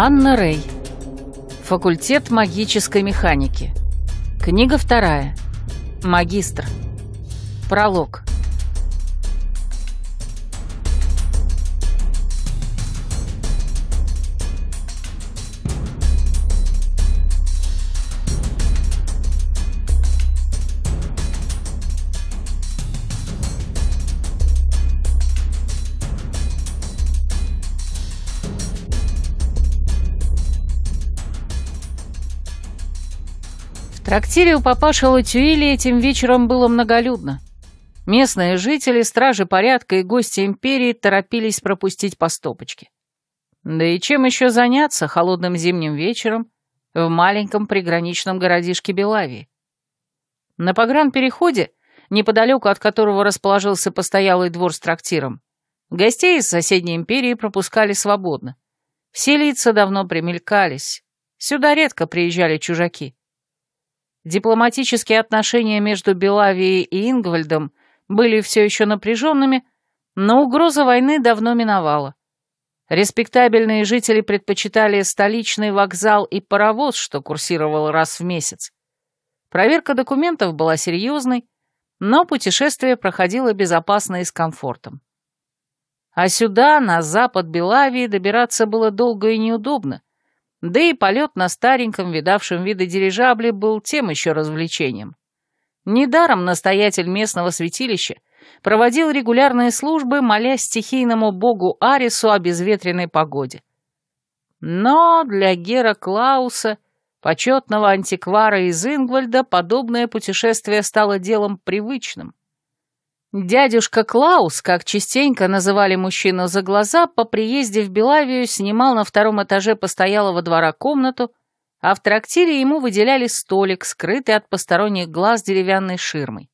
Анна Рей. Факультет магической механики. Книга вторая. Магистр. Пролог. трактире у папаши Латюили этим вечером было многолюдно. Местные жители, стражи порядка и гости империи торопились пропустить по стопочке. Да и чем еще заняться холодным зимним вечером в маленьком приграничном городишке Белавии? На погранпереходе, неподалеку от которого расположился постоялый двор с трактиром, гостей из соседней империи пропускали свободно. Все лица давно примелькались. Сюда редко приезжали чужаки. Дипломатические отношения между Белавией и Ингвальдом были все еще напряженными, но угроза войны давно миновала. Респектабельные жители предпочитали столичный вокзал и паровоз, что курсировал раз в месяц. Проверка документов была серьезной, но путешествие проходило безопасно и с комфортом. А сюда, на запад Белавии, добираться было долго и неудобно, да и полет на стареньком, видавшем виды дирижабле был тем еще развлечением. Недаром настоятель местного святилища проводил регулярные службы, молясь стихийному богу Арису о безветренной погоде. Но для Гера Клауса, почетного антиквара из Ингвальда, подобное путешествие стало делом привычным, Дядюшка Клаус, как частенько называли мужчину за глаза, по приезде в Белавию снимал на втором этаже постоялого двора комнату, а в трактире ему выделяли столик, скрытый от посторонних глаз деревянной ширмой.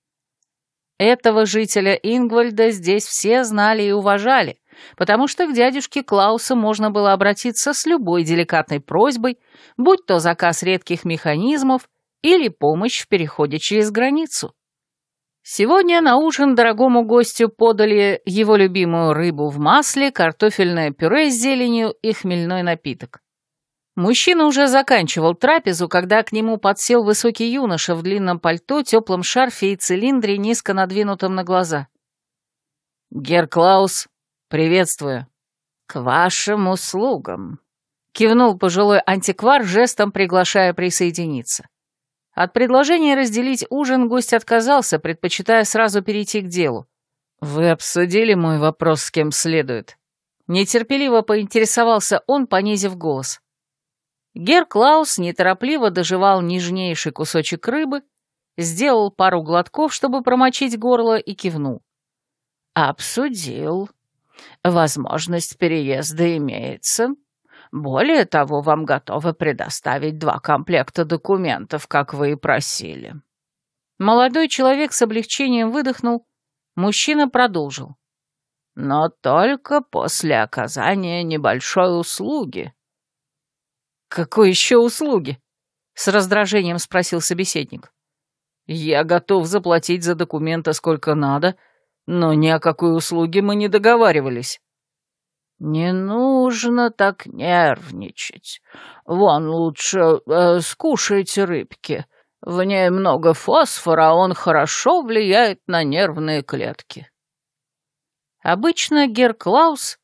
Этого жителя Ингвальда здесь все знали и уважали, потому что к дядюшке Клаусу можно было обратиться с любой деликатной просьбой, будь то заказ редких механизмов или помощь в переходе через границу. Сегодня на ужин дорогому гостю подали его любимую рыбу в масле, картофельное пюре с зеленью и хмельной напиток. Мужчина уже заканчивал трапезу, когда к нему подсел высокий юноша в длинном пальто, теплом шарфе и цилиндре, низко надвинутом на глаза. «Герклаус, приветствую». «К вашим услугам», — кивнул пожилой антиквар, жестом приглашая присоединиться. От предложения разделить ужин гость отказался, предпочитая сразу перейти к делу. «Вы обсудили мой вопрос с кем следует?» Нетерпеливо поинтересовался он, понизив голос. Гер Клаус неторопливо доживал нежнейший кусочек рыбы, сделал пару глотков, чтобы промочить горло, и кивнул. «Обсудил. Возможность переезда имеется. Более того, вам готовы предоставить два комплекта документов, как вы и просили». Молодой человек с облегчением выдохнул. Мужчина продолжил. «Но только после оказания небольшой услуги». «Какой еще услуги?» — с раздражением спросил собеседник. «Я готов заплатить за документы сколько надо, но ни о какой услуге мы не договаривались». «Не нужно так нервничать. Вон лучше э, скушайте рыбки. В ней много фосфора, он хорошо влияет на нервные клетки». Обычно Герклаус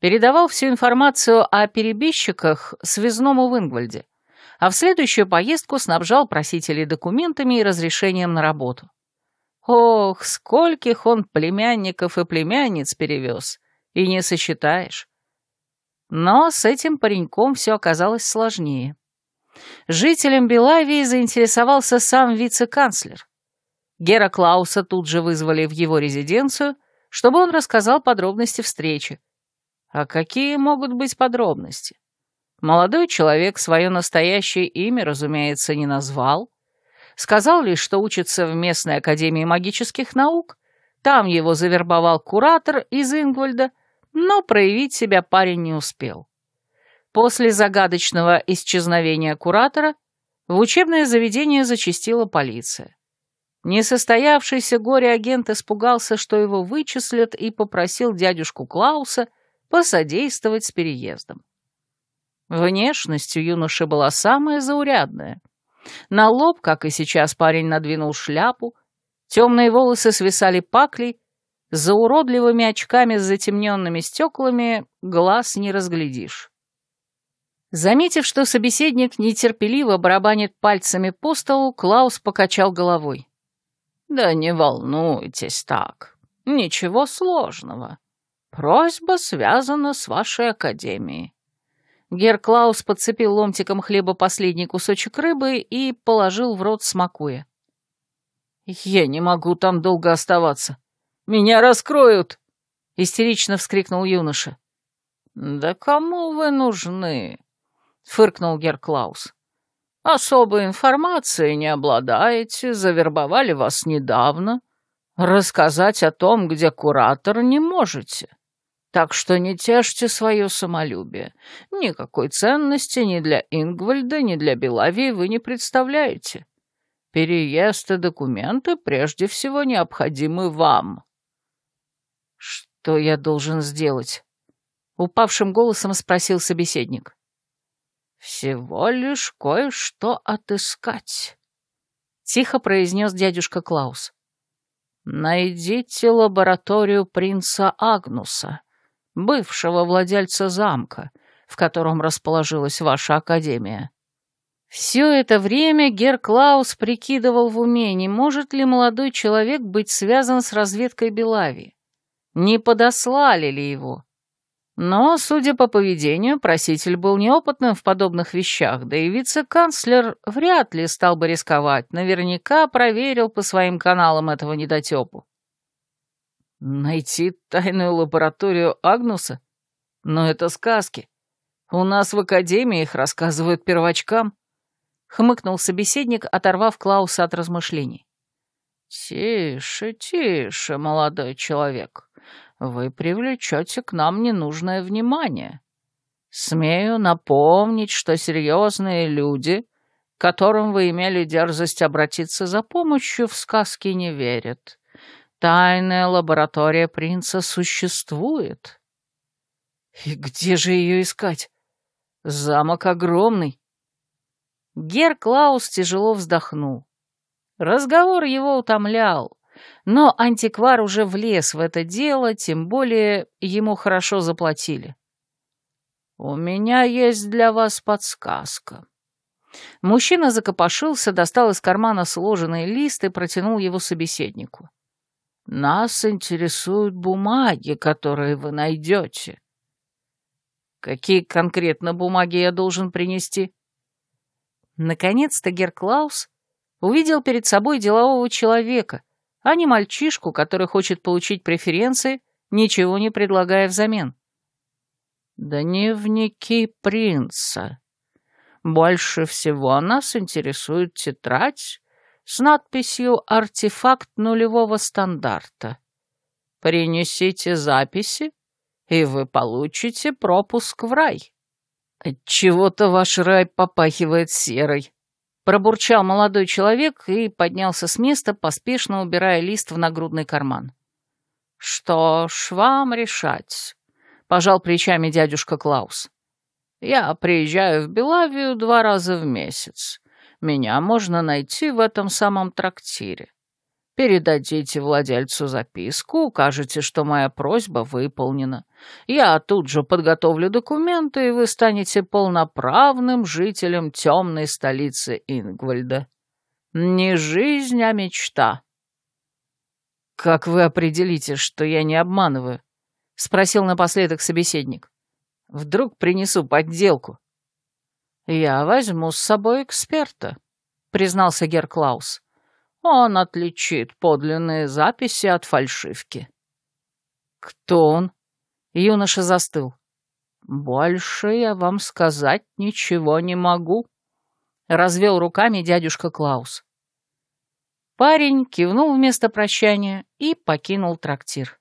передавал всю информацию о перебежчиках связному в Ингвальде, а в следующую поездку снабжал просителей документами и разрешением на работу. Ох, скольких он племянников и племянниц перевез — и не сосчитаешь. Но с этим пареньком все оказалось сложнее. Жителем Белавии заинтересовался сам вице-канцлер. Гера Клауса тут же вызвали в его резиденцию, чтобы он рассказал подробности встречи. А какие могут быть подробности? Молодой человек свое настоящее имя, разумеется, не назвал. Сказал лишь, что учится в местной академии магических наук, там его завербовал куратор из Ингвальда — но проявить себя парень не успел. После загадочного исчезновения куратора в учебное заведение зачастила полиция. Несостоявшийся горе-агент испугался, что его вычислят, и попросил дядюшку Клауса посодействовать с переездом. Внешностью юноши была самая заурядная. На лоб, как и сейчас, парень надвинул шляпу, темные волосы свисали паклей, за уродливыми очками с затемненными стеклами глаз не разглядишь. Заметив, что собеседник нетерпеливо барабанит пальцами по столу, Клаус покачал головой. «Да не волнуйтесь так. Ничего сложного. Просьба связана с вашей академией». Гер Клаус подцепил ломтиком хлеба последний кусочек рыбы и положил в рот, смакуя. «Я не могу там долго оставаться. Меня раскроют!» — истерично вскрикнул юноша. «Да кому вы нужны?» — фыркнул Герклаус. «Особой информации не обладаете, завербовали вас недавно. Рассказать о том, где куратор, не можете. Так что не тяжьте свое самолюбие. Никакой ценности ни для Ингвальда, ни для Белави вы не представляете. Переезд и документы прежде всего необходимы вам». «Что я должен сделать?» — упавшим голосом спросил собеседник. «Всего лишь кое-что отыскать», — тихо произнес дядюшка Клаус. «Найдите лабораторию принца Агнуса, бывшего владельца замка, в котором расположилась ваша академия». Все это время Гер Клаус прикидывал в уме, не может ли молодой человек быть связан с разведкой Белавии не подослали ли его. Но, судя по поведению, проситель был неопытным в подобных вещах, да и вице-канцлер вряд ли стал бы рисковать, наверняка проверил по своим каналам этого недотепу. Найти тайную лабораторию Агнуса? Но это сказки. У нас в Академии их рассказывают первочкам. Хмыкнул собеседник, оторвав Клауса от размышлений. «Тише, тише, молодой человек», вы привлечете к нам ненужное внимание. Смею напомнить, что серьезные люди, к которым вы имели дерзость обратиться за помощью, в сказки не верят. Тайная лаборатория принца существует. И где же ее искать? Замок огромный. Гер Клаус тяжело вздохнул. Разговор его утомлял. Но антиквар уже влез в это дело, тем более ему хорошо заплатили. «У меня есть для вас подсказка». Мужчина закопошился, достал из кармана сложенный лист и протянул его собеседнику. «Нас интересуют бумаги, которые вы найдете». «Какие конкретно бумаги я должен принести?» Наконец-то Герклаус увидел перед собой делового человека — а не мальчишку, который хочет получить преференции, ничего не предлагая взамен. «Дневники принца. Больше всего нас интересует тетрадь с надписью «Артефакт нулевого стандарта». Принесите записи, и вы получите пропуск в рай». «Отчего-то ваш рай попахивает серой», Пробурчал молодой человек и поднялся с места, поспешно убирая лист в нагрудный карман. «Что ж, вам решать», — пожал плечами дядюшка Клаус. «Я приезжаю в Белавию два раза в месяц. Меня можно найти в этом самом трактире. Передадите владельцу записку, укажете, что моя просьба выполнена. Я тут же подготовлю документы, и вы станете полноправным жителем темной столицы Ингвальда. Не жизнь, а мечта. «Как вы определите, что я не обманываю?» — спросил напоследок собеседник. «Вдруг принесу подделку?» «Я возьму с собой эксперта», — признался Герклаус. Он отличит подлинные записи от фальшивки. Кто он? Юноша застыл. Больше я вам сказать ничего не могу. Развел руками дядюшка Клаус. Парень кивнул вместо прощания и покинул трактир.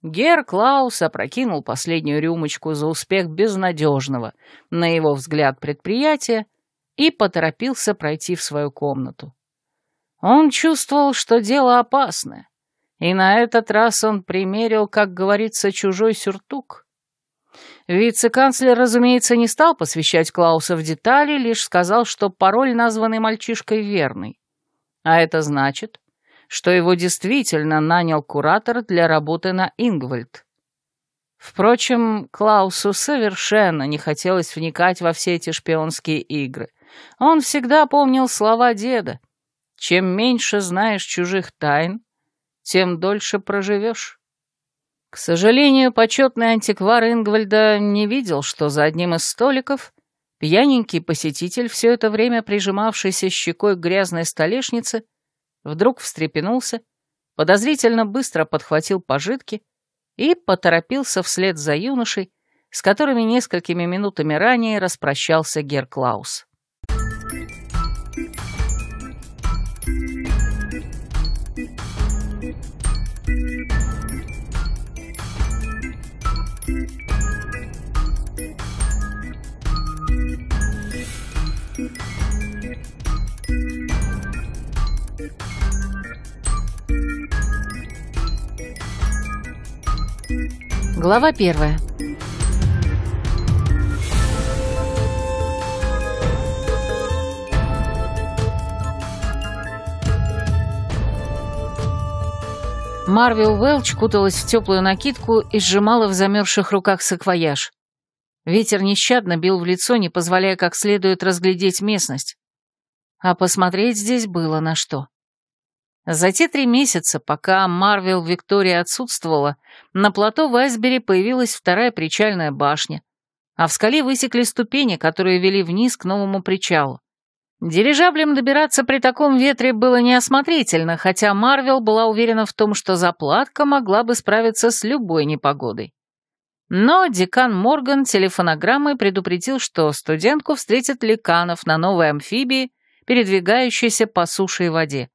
Гер Клаус опрокинул последнюю рюмочку за успех безнадежного, на его взгляд, предприятия и поторопился пройти в свою комнату. Он чувствовал, что дело опасное, и на этот раз он примерил, как говорится, чужой сюртук. Вице-канцлер, разумеется, не стал посвящать Клауса в детали, лишь сказал, что пароль, названный мальчишкой, верный. А это значит, что его действительно нанял куратор для работы на Ингвальд. Впрочем, Клаусу совершенно не хотелось вникать во все эти шпионские игры. Он всегда помнил слова деда. Чем меньше знаешь чужих тайн, тем дольше проживешь. К сожалению, почетный антиквар Ингвальда не видел, что за одним из столиков пьяненький посетитель, все это время прижимавшийся щекой к грязной столешнице, вдруг встрепенулся, подозрительно быстро подхватил пожитки и поторопился вслед за юношей, с которыми несколькими минутами ранее распрощался Герклаус. Глава первая. Марвел Уэлч куталась в теплую накидку и сжимала в замерзших руках саквояж. Ветер нещадно бил в лицо, не позволяя как следует разглядеть местность. А посмотреть здесь было на что. За те три месяца, пока Марвел Виктория отсутствовала, на плато в появилась вторая причальная башня, а в скале высекли ступени, которые вели вниз к новому причалу. Дирижаблем добираться при таком ветре было неосмотрительно, хотя Марвел была уверена в том, что заплатка могла бы справиться с любой непогодой. Но декан Морган телефонограммой предупредил, что студентку встретят ликанов на новой амфибии, передвигающейся по суше и воде.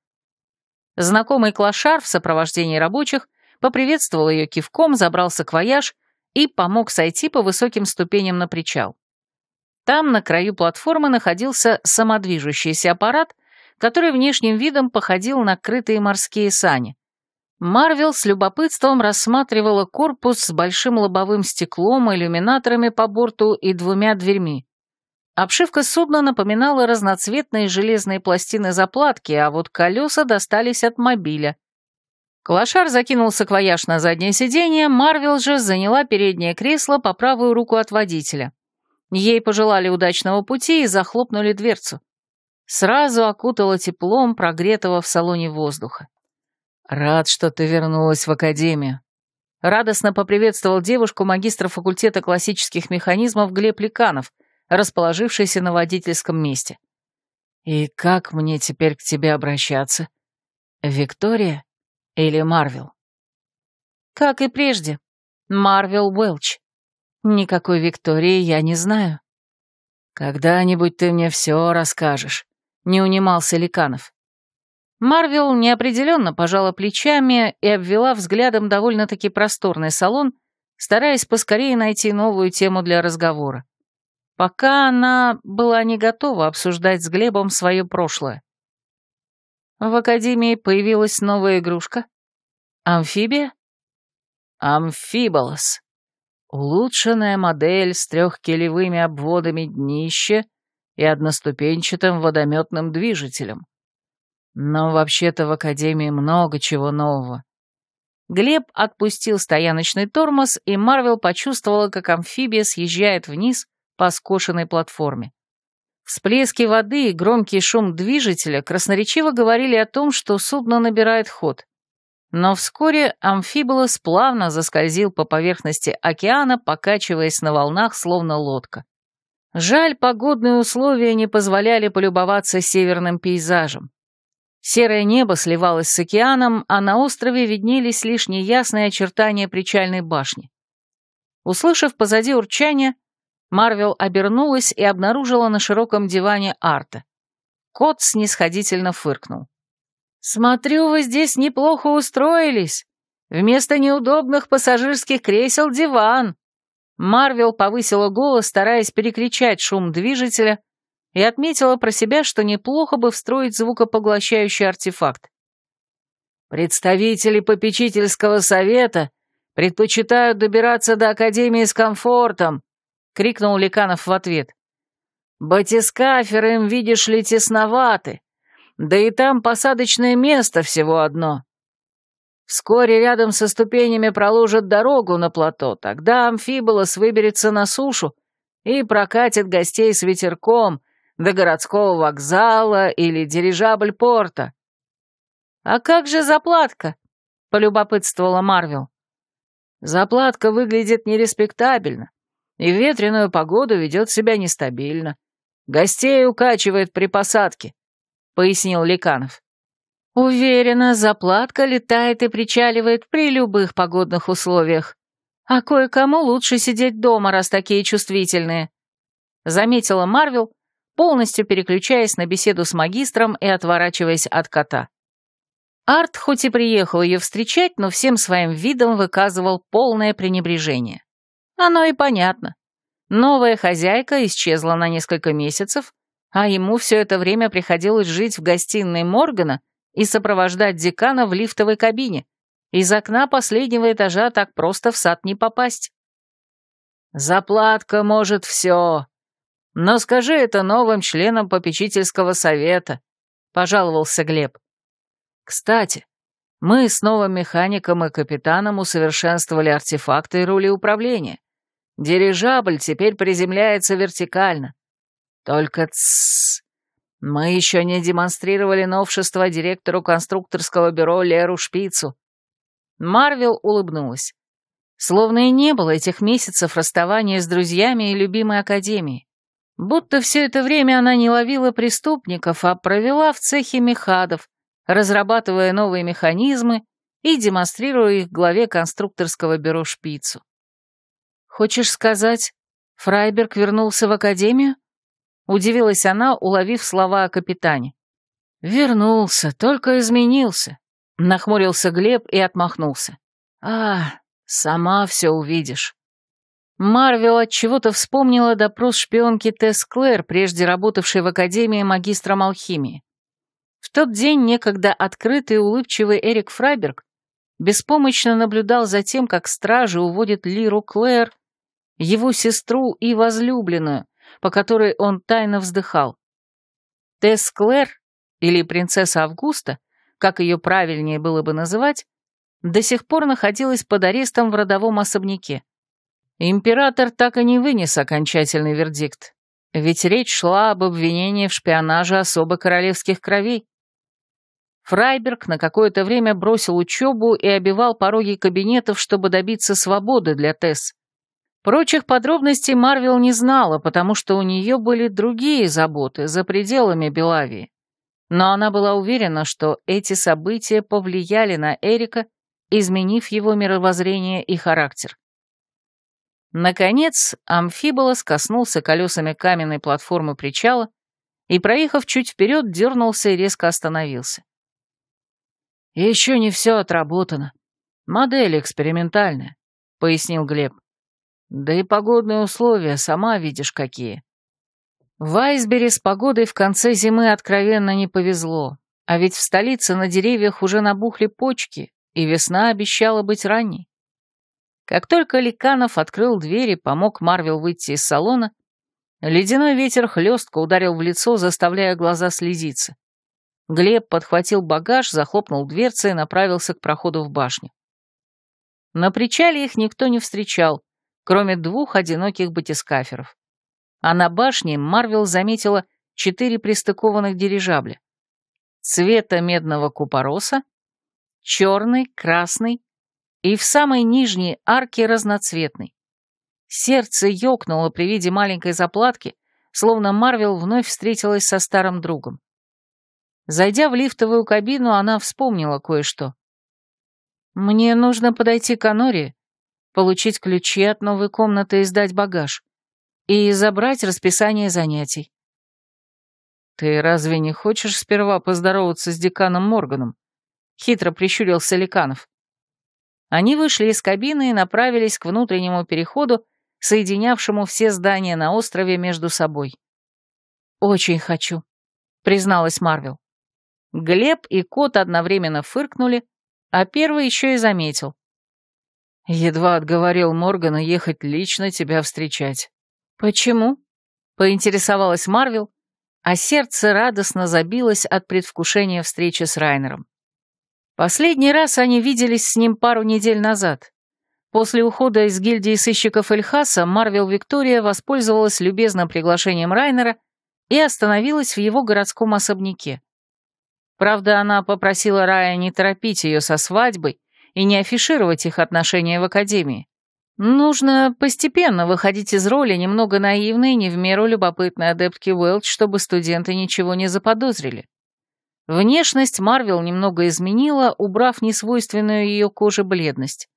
Знакомый клошар в сопровождении рабочих поприветствовал ее кивком, забрался к вояж и помог сойти по высоким ступеням на причал. Там, на краю платформы, находился самодвижущийся аппарат, который внешним видом походил на крытые морские сани. Марвел с любопытством рассматривала корпус с большим лобовым стеклом, иллюминаторами по борту и двумя дверьми. Обшивка судна напоминала разноцветные железные пластины заплатки, а вот колеса достались от мобиля. Клашар закинулся саквояж на заднее сиденье, Марвел же заняла переднее кресло по правую руку от водителя. Ей пожелали удачного пути и захлопнули дверцу. Сразу окутала теплом прогретого в салоне воздуха. «Рад, что ты вернулась в академию», — радостно поприветствовал девушку магистра факультета классических механизмов Глеб Ликанов — расположившийся на водительском месте. «И как мне теперь к тебе обращаться? Виктория или Марвел?» «Как и прежде, Марвел Уэлч. Никакой Виктории я не знаю». «Когда-нибудь ты мне все расскажешь», — не унимался Ликанов. Марвел неопределенно пожала плечами и обвела взглядом довольно-таки просторный салон, стараясь поскорее найти новую тему для разговора. Пока она была не готова обсуждать с Глебом свое прошлое. В Академии появилась новая игрушка. Амфибия? Амфиболос. Улучшенная модель с трехкелевыми обводами днища и одноступенчатым водометным движителем. Но вообще-то в Академии много чего нового. Глеб отпустил стояночный тормоз, и Марвел почувствовала, как амфибия съезжает вниз по скошенной платформе. Всплески воды и громкий шум движителя красноречиво говорили о том, что судно набирает ход. Но вскоре амфиболос плавно заскользил по поверхности океана, покачиваясь на волнах, словно лодка. Жаль, погодные условия не позволяли полюбоваться северным пейзажем. Серое небо сливалось с океаном, а на острове виднелись лишь неясные очертания причальной башни. Услышав позади урчание, Марвел обернулась и обнаружила на широком диване Арта. Кот снисходительно фыркнул. «Смотрю, вы здесь неплохо устроились. Вместо неудобных пассажирских кресел диван». Марвел повысила голос, стараясь перекричать шум движителя, и отметила про себя, что неплохо бы встроить звукопоглощающий артефакт. «Представители попечительского совета предпочитают добираться до Академии с комфортом», — крикнул Ликанов в ответ. "Батискаферы им, видишь ли, тесноваты. Да и там посадочное место всего одно. Вскоре рядом со ступенями проложат дорогу на плато, тогда амфиболос выберется на сушу и прокатит гостей с ветерком до городского вокзала или дирижабль порта». «А как же заплатка?» — полюбопытствовала Марвел. «Заплатка выглядит нереспектабельно и в ветреную погоду ведет себя нестабильно. Гостей укачивает при посадке», — пояснил Ликанов. «Уверена, заплатка летает и причаливает при любых погодных условиях. А кое-кому лучше сидеть дома, раз такие чувствительные», — заметила Марвел, полностью переключаясь на беседу с магистром и отворачиваясь от кота. Арт хоть и приехал ее встречать, но всем своим видом выказывал полное пренебрежение. Оно и понятно. Новая хозяйка исчезла на несколько месяцев, а ему все это время приходилось жить в гостиной Моргана и сопровождать декана в лифтовой кабине. Из окна последнего этажа так просто в сад не попасть. Заплатка может все. Но скажи это новым членам попечительского совета, пожаловался Глеб. Кстати, мы с новым механиком и капитаном усовершенствовали артефакты и рули управления. Дирижабль теперь приземляется вертикально. Только тссс. Мы еще не демонстрировали новшество директору конструкторского бюро Леру Шпицу. Марвел улыбнулась. Словно и не было этих месяцев расставания с друзьями и любимой академией. Будто все это время она не ловила преступников, а провела в цехе мехадов, разрабатывая новые механизмы и демонстрируя их главе конструкторского бюро Шпицу. «Хочешь сказать, Фрайберг вернулся в академию?» Удивилась она, уловив слова о капитане. «Вернулся, только изменился», — нахмурился Глеб и отмахнулся. «А, сама все увидишь». Марвел от чего то вспомнила допрос шпионки Тесс Клэр, прежде работавшей в Академии магистром алхимии. В тот день некогда открытый и улыбчивый Эрик Фрайберг беспомощно наблюдал за тем, как стражи уводят Лиру Клэр его сестру и возлюбленную, по которой он тайно вздыхал. Тесс Клэр, или принцесса Августа, как ее правильнее было бы называть, до сих пор находилась под арестом в родовом особняке. Император так и не вынес окончательный вердикт, ведь речь шла об обвинении в шпионаже особо королевских кровей. Фрайберг на какое-то время бросил учебу и обивал пороги кабинетов, чтобы добиться свободы для Тесс, Прочих подробностей Марвел не знала, потому что у нее были другие заботы за пределами Белавии. Но она была уверена, что эти события повлияли на Эрика, изменив его мировоззрение и характер. Наконец, амфиболос коснулся колесами каменной платформы причала и, проехав чуть вперед, дернулся и резко остановился. «Еще не все отработано. Модель экспериментальная», — пояснил Глеб. Да и погодные условия, сама видишь, какие. В Айсбери с погодой в конце зимы откровенно не повезло, а ведь в столице на деревьях уже набухли почки, и весна обещала быть ранней. Как только Ликанов открыл дверь и помог Марвел выйти из салона, ледяной ветер хлестко ударил в лицо, заставляя глаза слезиться. Глеб подхватил багаж, захлопнул дверцы и направился к проходу в башню. На причале их никто не встречал, кроме двух одиноких батискаферов. А на башне Марвел заметила четыре пристыкованных дирижабля. Цвета медного купороса, черный, красный и в самой нижней арке разноцветный. Сердце ёкнуло при виде маленькой заплатки, словно Марвел вновь встретилась со старым другом. Зайдя в лифтовую кабину, она вспомнила кое-что. «Мне нужно подойти к Аноре получить ключи от новой комнаты и сдать багаж, и забрать расписание занятий. «Ты разве не хочешь сперва поздороваться с деканом Морганом?» — хитро прищурился Ликанов. Они вышли из кабины и направились к внутреннему переходу, соединявшему все здания на острове между собой. «Очень хочу», — призналась Марвел. Глеб и кот одновременно фыркнули, а первый еще и заметил. Едва отговорил Моргана ехать лично тебя встречать. Почему? Поинтересовалась Марвел, а сердце радостно забилось от предвкушения встречи с Райнером. Последний раз они виделись с ним пару недель назад. После ухода из гильдии сыщиков Эльхаса Марвел Виктория воспользовалась любезным приглашением Райнера и остановилась в его городском особняке. Правда, она попросила Рая не торопить ее со свадьбой, и не афишировать их отношения в академии. Нужно постепенно выходить из роли немного наивной и не в меру любопытной адептки Уэлч, чтобы студенты ничего не заподозрили. Внешность Марвел немного изменила, убрав несвойственную ее коже бледность.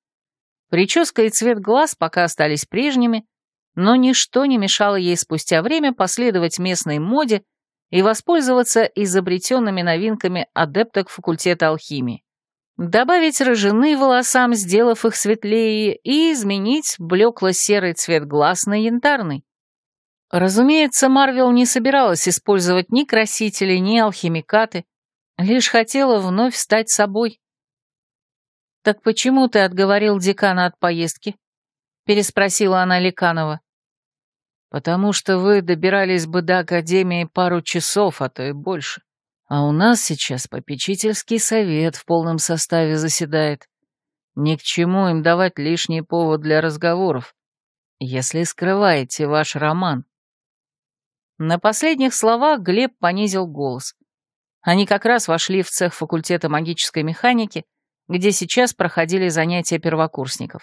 Прическа и цвет глаз пока остались прежними, но ничто не мешало ей спустя время последовать местной моде и воспользоваться изобретенными новинками адепток факультета алхимии добавить рыжины волосам, сделав их светлее, и изменить блекло-серый цвет глаз на янтарный. Разумеется, Марвел не собиралась использовать ни красители, ни алхимикаты, лишь хотела вновь стать собой. «Так почему ты отговорил декана от поездки?» — переспросила она Ликанова. «Потому что вы добирались бы до Академии пару часов, а то и больше. А у нас сейчас попечительский совет в полном составе заседает. Ни к чему им давать лишний повод для разговоров, если скрываете ваш роман. На последних словах Глеб понизил голос. Они как раз вошли в цех факультета магической механики, где сейчас проходили занятия первокурсников.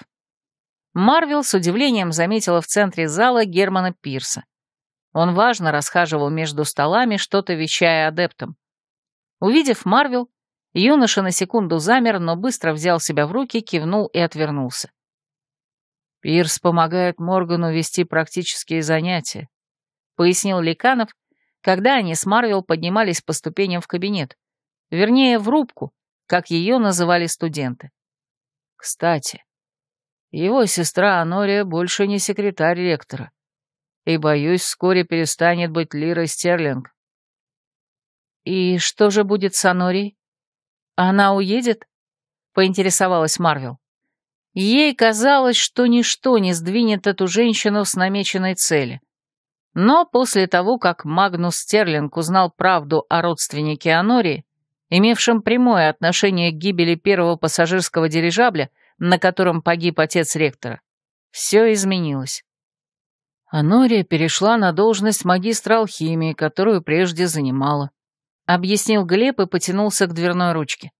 Марвел с удивлением заметила в центре зала Германа Пирса. Он важно расхаживал между столами, что-то вещая адептам. Увидев Марвел, юноша на секунду замер, но быстро взял себя в руки, кивнул и отвернулся. «Пирс помогает Моргану вести практические занятия», — пояснил Ликанов, когда они с Марвел поднимались по ступеням в кабинет, вернее, в рубку, как ее называли студенты. «Кстати, его сестра Анория больше не секретарь ректора, и, боюсь, вскоре перестанет быть Лирой Стерлинг. «И что же будет с Анори? Она уедет?» — поинтересовалась Марвел. Ей казалось, что ничто не сдвинет эту женщину с намеченной цели. Но после того, как Магнус Стерлинг узнал правду о родственнике Анори, имевшем прямое отношение к гибели первого пассажирского дирижабля, на котором погиб отец ректора, все изменилось. Анория перешла на должность магистра алхимии, которую прежде занимала. — объяснил Глеб и потянулся к дверной ручке.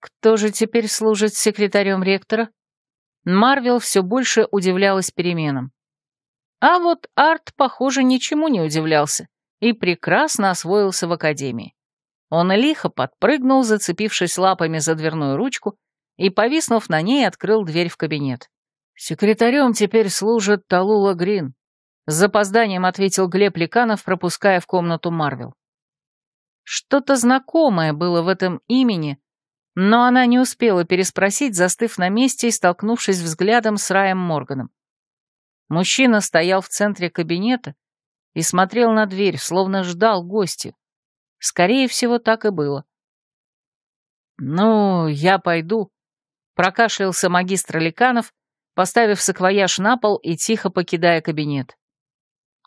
«Кто же теперь служит секретарем ректора?» Марвел все больше удивлялась переменам. А вот Арт, похоже, ничему не удивлялся и прекрасно освоился в академии. Он лихо подпрыгнул, зацепившись лапами за дверную ручку, и, повиснув на ней, открыл дверь в кабинет. «Секретарем теперь служит Талула Грин», — с запозданием ответил Глеб Ликанов, пропуская в комнату Марвел. Что-то знакомое было в этом имени, но она не успела переспросить, застыв на месте и столкнувшись взглядом с Раем Морганом. Мужчина стоял в центре кабинета и смотрел на дверь, словно ждал гостя. Скорее всего, так и было. «Ну, я пойду», — прокашлялся магистр Ликанов, поставив саквояж на пол и тихо покидая кабинет.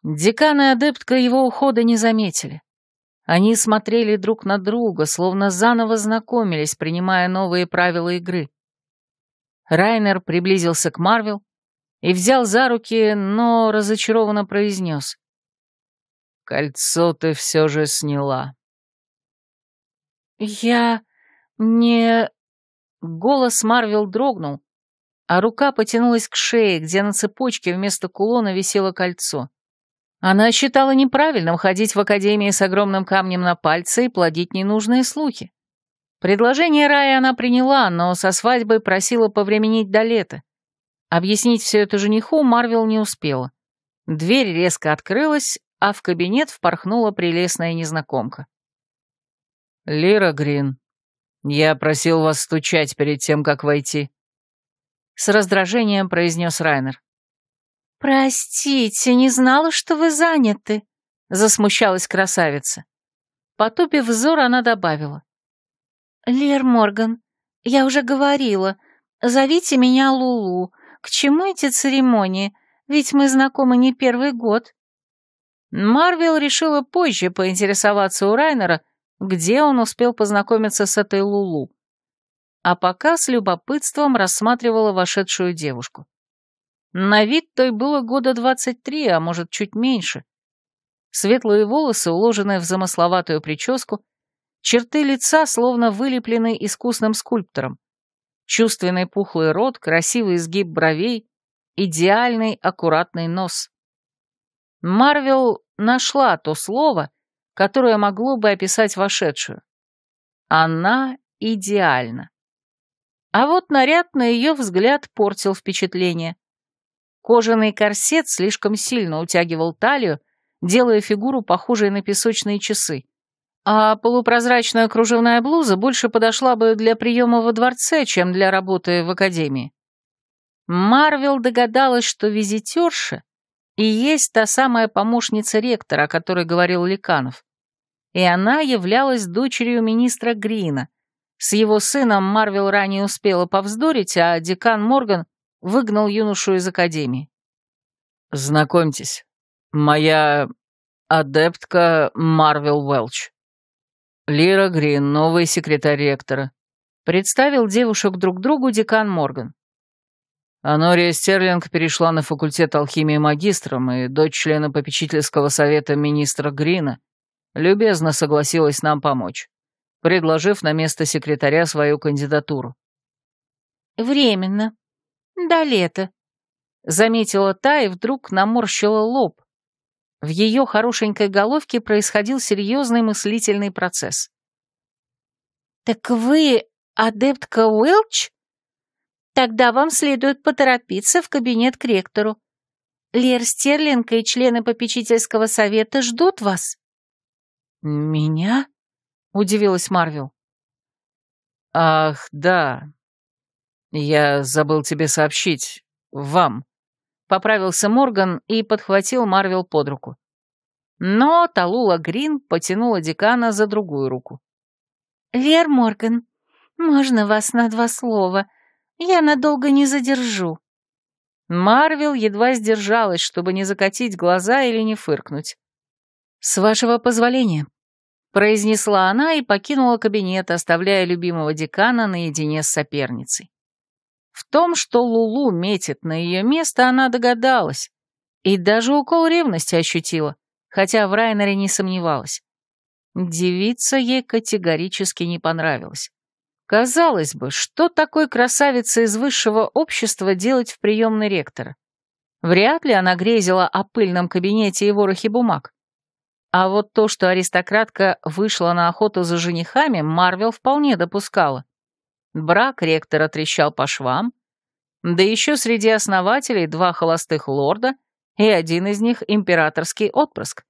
Декан и адептка его ухода не заметили. Они смотрели друг на друга, словно заново знакомились, принимая новые правила игры. Райнер приблизился к Марвел и взял за руки, но разочарованно произнес. «Кольцо ты все же сняла». «Я не...» Голос Марвел дрогнул, а рука потянулась к шее, где на цепочке вместо кулона висело кольцо. Она считала неправильным ходить в академии с огромным камнем на пальце и плодить ненужные слухи. Предложение Рая она приняла, но со свадьбой просила повременить до лета. Объяснить все это жениху Марвел не успела. Дверь резко открылась, а в кабинет впорхнула прелестная незнакомка. «Лира Грин, я просил вас стучать перед тем, как войти», — с раздражением произнес Райнер. «Простите, не знала, что вы заняты», — засмущалась красавица. Потупив взор, она добавила. «Лер Морган, я уже говорила, зовите меня Лулу. К чему эти церемонии? Ведь мы знакомы не первый год». Марвел решила позже поинтересоваться у Райнера, где он успел познакомиться с этой Лулу. А пока с любопытством рассматривала вошедшую девушку. На вид той было года двадцать три, а может, чуть меньше. Светлые волосы, уложенные в замысловатую прическу, черты лица словно вылеплены искусным скульптором. Чувственный пухлый рот, красивый изгиб бровей, идеальный аккуратный нос. Марвел нашла то слово, которое могло бы описать вошедшую. Она идеальна. А вот наряд, на ее взгляд, портил впечатление. Кожаный корсет слишком сильно утягивал талию, делая фигуру похожей на песочные часы. А полупрозрачная кружевная блуза больше подошла бы для приема во дворце, чем для работы в академии. Марвел догадалась, что визитерша и есть та самая помощница ректора, о которой говорил Ликанов. И она являлась дочерью министра Грина. С его сыном Марвел ранее успела повздорить, а декан Морган выгнал юношу из академии. «Знакомьтесь, моя адептка Марвел Уэлч. Лира Грин, новый секретарь ректора». Представил девушек друг другу декан Морган. Анория Стерлинг перешла на факультет алхимии магистром, и дочь члена попечительского совета министра Грина любезно согласилась нам помочь, предложив на место секретаря свою кандидатуру. «Временно», «До лета», — заметила та и вдруг наморщила лоб. В ее хорошенькой головке происходил серьезный мыслительный процесс. «Так вы адептка Уилч? Тогда вам следует поторопиться в кабинет к ректору. Лер Стерлинг и члены попечительского совета ждут вас». «Меня?» — удивилась Марвел. «Ах, да, «Я забыл тебе сообщить. Вам». Поправился Морган и подхватил Марвел под руку. Но Талула Грин потянула декана за другую руку. «Вер Морган, можно вас на два слова? Я надолго не задержу». Марвел едва сдержалась, чтобы не закатить глаза или не фыркнуть. «С вашего позволения», — произнесла она и покинула кабинет, оставляя любимого декана наедине с соперницей. В том, что Лулу метит на ее место, она догадалась. И даже укол ревности ощутила, хотя в Райнере не сомневалась. Девица ей категорически не понравилась. Казалось бы, что такой красавице из высшего общества делать в приемный ректора? Вряд ли она грезила о пыльном кабинете и ворохе бумаг. А вот то, что аристократка вышла на охоту за женихами, Марвел вполне допускала брак ректора трещал по швам, да еще среди основателей два холостых лорда и один из них императорский отпрыск.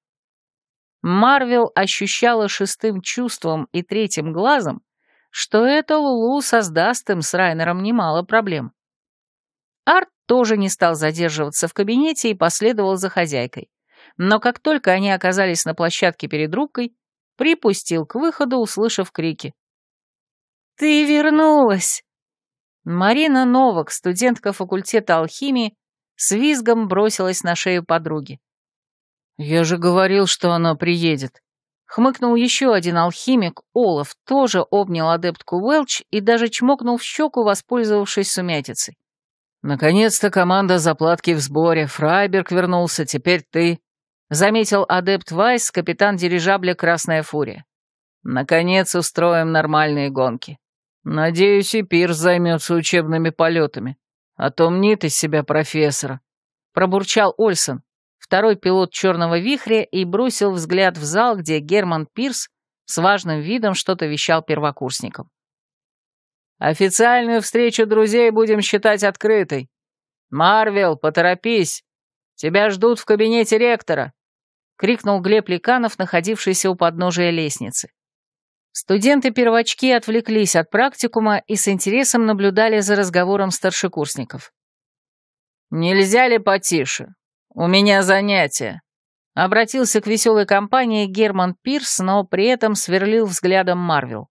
Марвел ощущала шестым чувством и третьим глазом, что это Лулу создаст им с Райнером немало проблем. Арт тоже не стал задерживаться в кабинете и последовал за хозяйкой. Но как только они оказались на площадке перед рубкой, припустил к выходу, услышав крики. «Ты вернулась!» Марина Новак, студентка факультета алхимии, с визгом бросилась на шею подруги. «Я же говорил, что она приедет!» Хмыкнул еще один алхимик, Олаф, тоже обнял адептку Уэлч и даже чмокнул в щеку, воспользовавшись сумятицей. «Наконец-то команда заплатки в сборе. Фрайберг вернулся, теперь ты», — заметил адепт Вайс, капитан дирижабля «Красная фурия». «Наконец устроим нормальные гонки». Надеюсь, и Пирс займется учебными полетами, а то мнит из себя профессора. Пробурчал Ольсон, второй пилот «Черного вихря», и бросил взгляд в зал, где Герман Пирс с важным видом что-то вещал первокурсникам. «Официальную встречу друзей будем считать открытой. Марвел, поторопись! Тебя ждут в кабинете ректора!» — крикнул Глеб Ликанов, находившийся у подножия лестницы. Студенты-первочки отвлеклись от практикума и с интересом наблюдали за разговором старшекурсников. «Нельзя ли потише? У меня занятие», — обратился к веселой компании Герман Пирс, но при этом сверлил взглядом Марвел.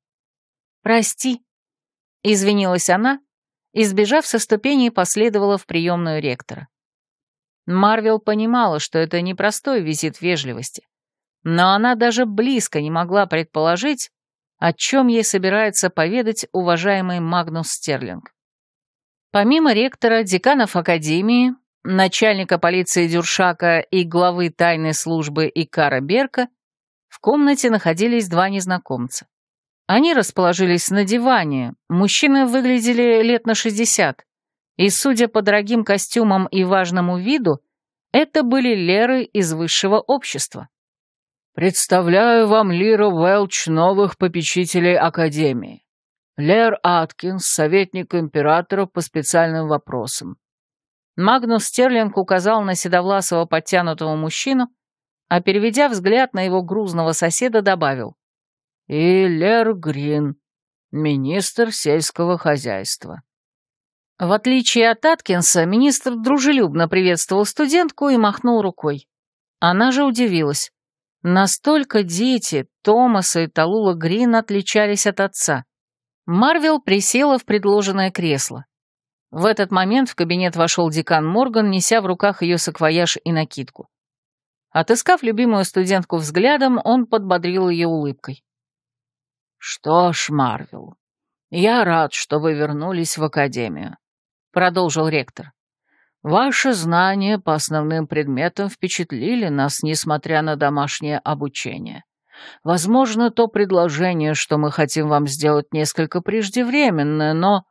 «Прости», — извинилась она, избежав со ступени, последовала в приемную ректора. Марвел понимала, что это непростой визит вежливости, но она даже близко не могла предположить, о чем ей собирается поведать уважаемый Магнус Стерлинг. Помимо ректора, деканов Академии, начальника полиции Дюршака и главы тайной службы Икара Берка, в комнате находились два незнакомца. Они расположились на диване, мужчины выглядели лет на 60, и, судя по дорогим костюмам и важному виду, это были леры из высшего общества. Представляю вам Лира Уэлч, новых попечителей Академии. Лер Аткинс, советник императора по специальным вопросам. Магнус Стерлинг указал на седовласого подтянутого мужчину, а переведя взгляд на его грузного соседа, добавил. «И Лер Грин, министр сельского хозяйства». В отличие от Аткинса, министр дружелюбно приветствовал студентку и махнул рукой. Она же удивилась. Настолько дети Томаса и Талула Грин отличались от отца. Марвел присела в предложенное кресло. В этот момент в кабинет вошел декан Морган, неся в руках ее саквояж и накидку. Отыскав любимую студентку взглядом, он подбодрил ее улыбкой. «Что ж, Марвел, я рад, что вы вернулись в академию», — продолжил ректор. Ваши знания по основным предметам впечатлили нас, несмотря на домашнее обучение. Возможно, то предложение, что мы хотим вам сделать, несколько преждевременное, но...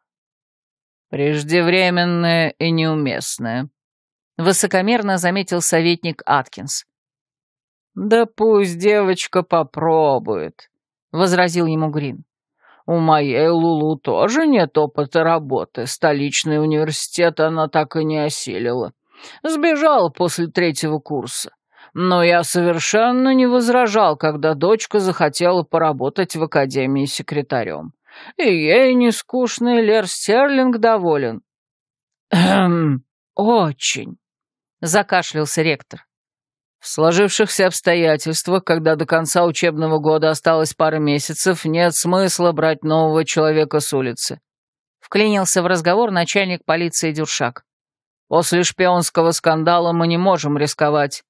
Преждевременное и неуместное, — высокомерно заметил советник Аткинс. «Да пусть девочка попробует», — возразил ему Грин. У моей Лулу тоже нет опыта работы. Столичный университет она так и не осилила. Сбежала после третьего курса. Но я совершенно не возражал, когда дочка захотела поработать в академии секретарем. И ей не скучный Лер Стерлинг доволен. Эм, «Очень», — закашлялся ректор. В сложившихся обстоятельствах, когда до конца учебного года осталось пара месяцев, нет смысла брать нового человека с улицы. Вклинился в разговор начальник полиции Дюршак. После шпионского скандала мы не можем рисковать.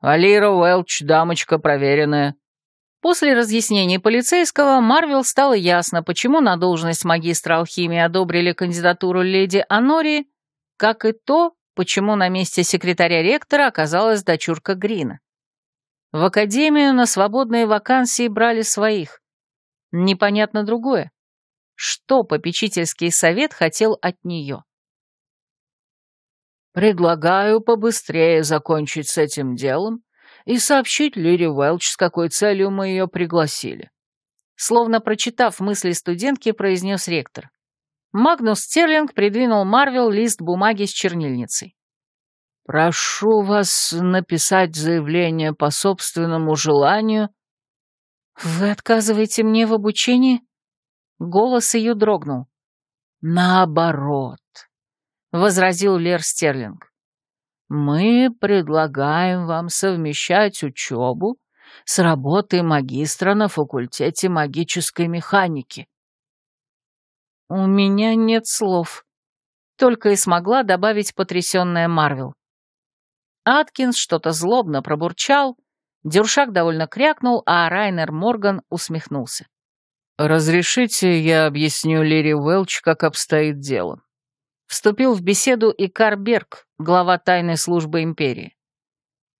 Алира Уэлч — дамочка проверенная. После разъяснений полицейского Марвел стало ясно, почему на должность магистра алхимии одобрили кандидатуру леди Анори, как и то, почему на месте секретаря ректора оказалась дочурка Грина. В академию на свободные вакансии брали своих. Непонятно другое. Что попечительский совет хотел от нее? «Предлагаю побыстрее закончить с этим делом и сообщить Лире Уэлч, с какой целью мы ее пригласили». Словно прочитав мысли студентки, произнес ректор. Магнус Стерлинг придвинул Марвел лист бумаги с чернильницей. «Прошу вас написать заявление по собственному желанию». «Вы отказываете мне в обучении?» Голос ее дрогнул. «Наоборот», — возразил Лер Стерлинг. «Мы предлагаем вам совмещать учебу с работой магистра на факультете магической механики. «У меня нет слов», — только и смогла добавить потрясённая Марвел. Аткинс что-то злобно пробурчал, Дюршак довольно крякнул, а Райнер Морган усмехнулся. «Разрешите, я объясню Лири Уэлч, как обстоит дело». Вступил в беседу и Карберг, глава тайной службы империи.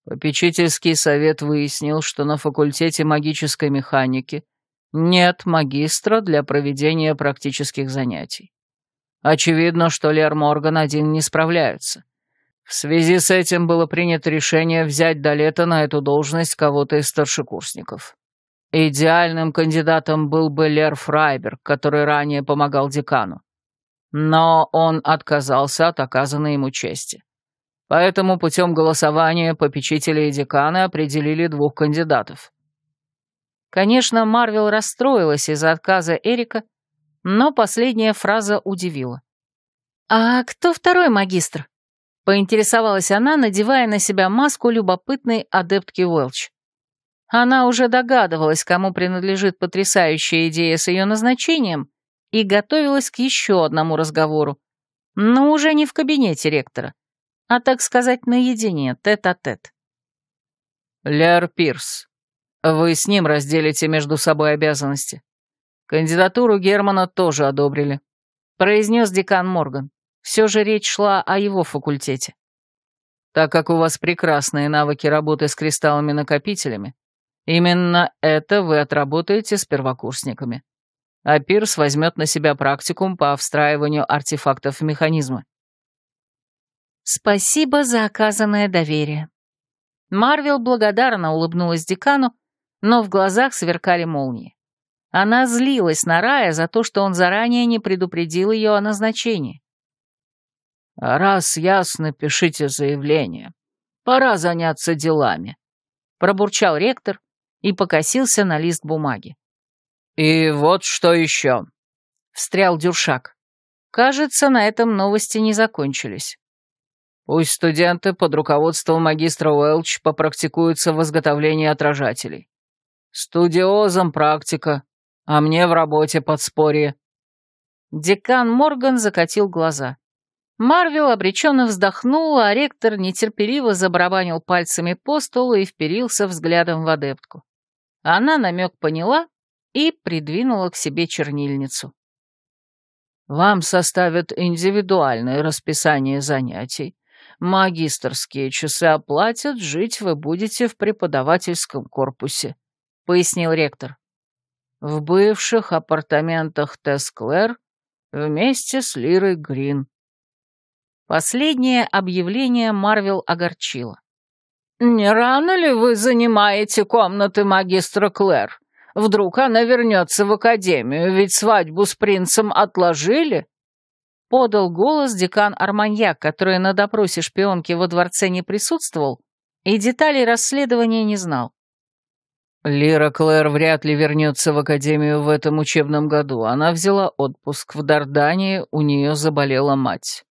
Попечительский совет выяснил, что на факультете магической механики — нет магистра для проведения практических занятий. Очевидно, что Лер Морган один не справляется. В связи с этим было принято решение взять до лета на эту должность кого-то из старшекурсников. Идеальным кандидатом был бы Лер Фрайберг, который ранее помогал декану. Но он отказался от оказанной ему чести. Поэтому путем голосования попечители и деканы определили двух кандидатов. Конечно, Марвел расстроилась из-за отказа Эрика, но последняя фраза удивила. «А кто второй магистр?» — поинтересовалась она, надевая на себя маску любопытной адептки Уэлч. Она уже догадывалась, кому принадлежит потрясающая идея с ее назначением, и готовилась к еще одному разговору, но уже не в кабинете ректора, а, так сказать, наедине, тет-а-тет. -а -тет. Ляр Пирс, вы с ним разделите между собой обязанности. Кандидатуру Германа тоже одобрили», — произнес декан Морган. Все же речь шла о его факультете. «Так как у вас прекрасные навыки работы с кристаллами-накопителями, именно это вы отработаете с первокурсниками. А Пирс возьмет на себя практикум по встраиванию артефактов в механизмы». «Спасибо за оказанное доверие». Марвел благодарно улыбнулась декану, но в глазах сверкали молнии. Она злилась на Рая за то, что он заранее не предупредил ее о назначении. «Раз ясно, пишите заявление. Пора заняться делами», — пробурчал ректор и покосился на лист бумаги. «И вот что еще», — встрял Дюршак. Кажется, на этом новости не закончились. Пусть студенты под руководством магистра Уэлч попрактикуются в изготовлении отражателей. Студиозам практика, а мне в работе подспорье». Декан Морган закатил глаза. Марвел обреченно вздохнул, а ректор нетерпеливо забарабанил пальцами по столу и вперился взглядом в адептку. Она намек поняла и придвинула к себе чернильницу. «Вам составят индивидуальное расписание занятий. Магистрские часы оплатят, жить вы будете в преподавательском корпусе», пояснил ректор. В бывших апартаментах Тесклер вместе с Лирой Грин. Последнее объявление Марвел огорчило. «Не рано ли вы занимаете комнаты магистра Клэр? Вдруг она вернется в академию, ведь свадьбу с принцем отложили?» Подал голос декан Арманьяк, который на допросе шпионки во дворце не присутствовал и деталей расследования не знал. Лира Клэр вряд ли вернется в академию в этом учебном году. Она взяла отпуск в Дардании, у нее заболела мать.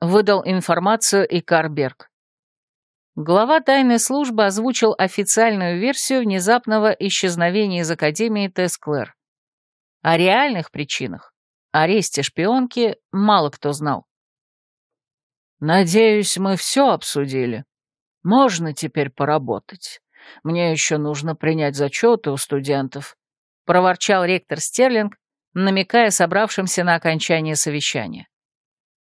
Выдал информацию и Карберг. Глава тайной службы озвучил официальную версию внезапного исчезновения из академии Тесс Клэр. О реальных причинах аресте шпионки мало кто знал. «Надеюсь, мы все обсудили. Можно теперь поработать». Мне еще нужно принять зачеты у студентов», — проворчал ректор Стерлинг, намекая собравшимся на окончание совещания.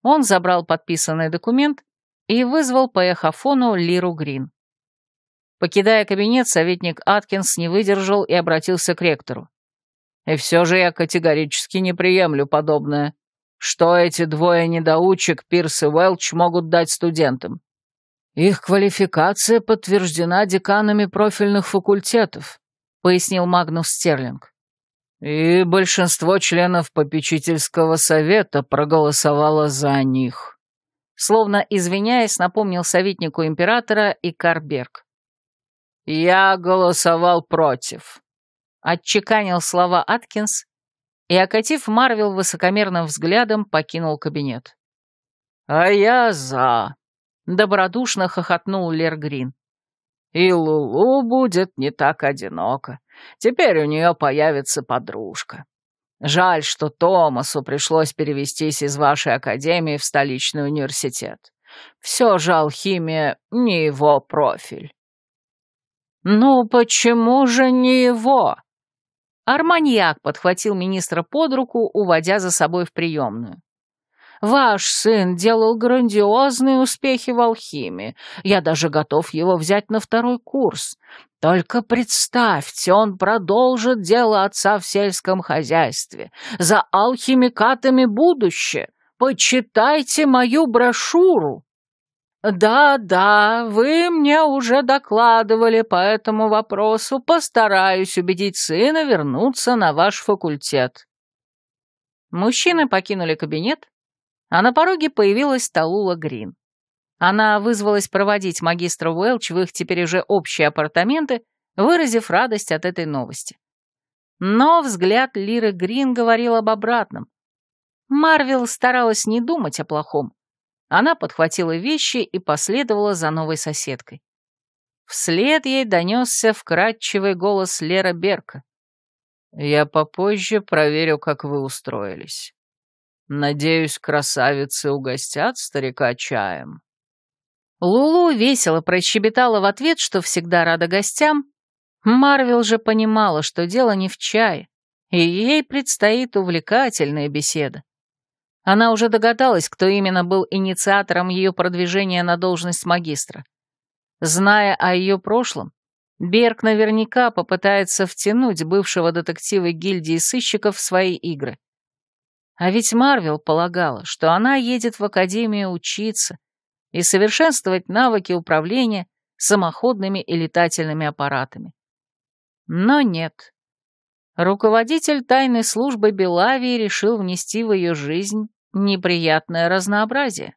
Он забрал подписанный документ и вызвал по эхофону Лиру Грин. Покидая кабинет, советник Аткинс не выдержал и обратился к ректору. «И все же я категорически не приемлю подобное. Что эти двое недоучек, Пирс и Уэлч, могут дать студентам? «Их квалификация подтверждена деканами профильных факультетов», — пояснил Магнус Стерлинг. «И большинство членов попечительского совета проголосовало за них». Словно извиняясь, напомнил советнику императора и Карберг. «Я голосовал против», — отчеканил слова Аткинс и, окатив Марвел высокомерным взглядом, покинул кабинет. «А я за», Добродушно хохотнул Лергрин. И Лулу будет не так одиноко. Теперь у нее появится подружка. Жаль, что Томасу пришлось перевестись из вашей академии в столичный университет. Все же алхимия не его профиль. «Ну почему же не его?» Арманьяк подхватил министра под руку, уводя за собой в приемную. Ваш сын делал грандиозные успехи в алхимии. Я даже готов его взять на второй курс. Только представьте, он продолжит дело отца в сельском хозяйстве. За алхимикатами будущее. Почитайте мою брошюру. «Да-да, вы мне уже докладывали по этому вопросу. Постараюсь убедить сына вернуться на ваш факультет». Мужчины покинули кабинет, а на пороге появилась Талула Грин. Она вызвалась проводить магистра Уэлч в их теперь уже общие апартаменты, выразив радость от этой новости. Но взгляд Лиры Грин говорил об обратном. Марвел старалась не думать о плохом. Она подхватила вещи и последовала за новой соседкой. Вслед ей донесся вкрадчивый голос Лера Берка. «Я попозже проверю, как вы устроились. Надеюсь, красавицы угостят старика чаем. Лулу весело прощебетала в ответ, что всегда рада гостям. Марвел же понимала, что дело не в чае, и ей предстоит увлекательная беседа. Она уже догадалась, кто именно был инициатором ее продвижения на должность магистра. Зная о ее прошлом, Берг наверняка попытается втянуть бывшего детектива гильдии сыщиков в свои игры. А ведь Марвел полагала, что она едет в Академию учиться и совершенствовать навыки управления самоходными и летательными аппаратами. Но нет. Руководитель тайной службы Белавии решил внести в ее жизнь неприятное разнообразие.